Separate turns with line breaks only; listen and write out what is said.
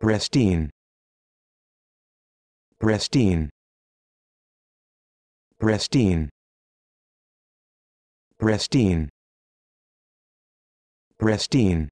Pristine. Pristine. Pristine. Pristine. Pristine.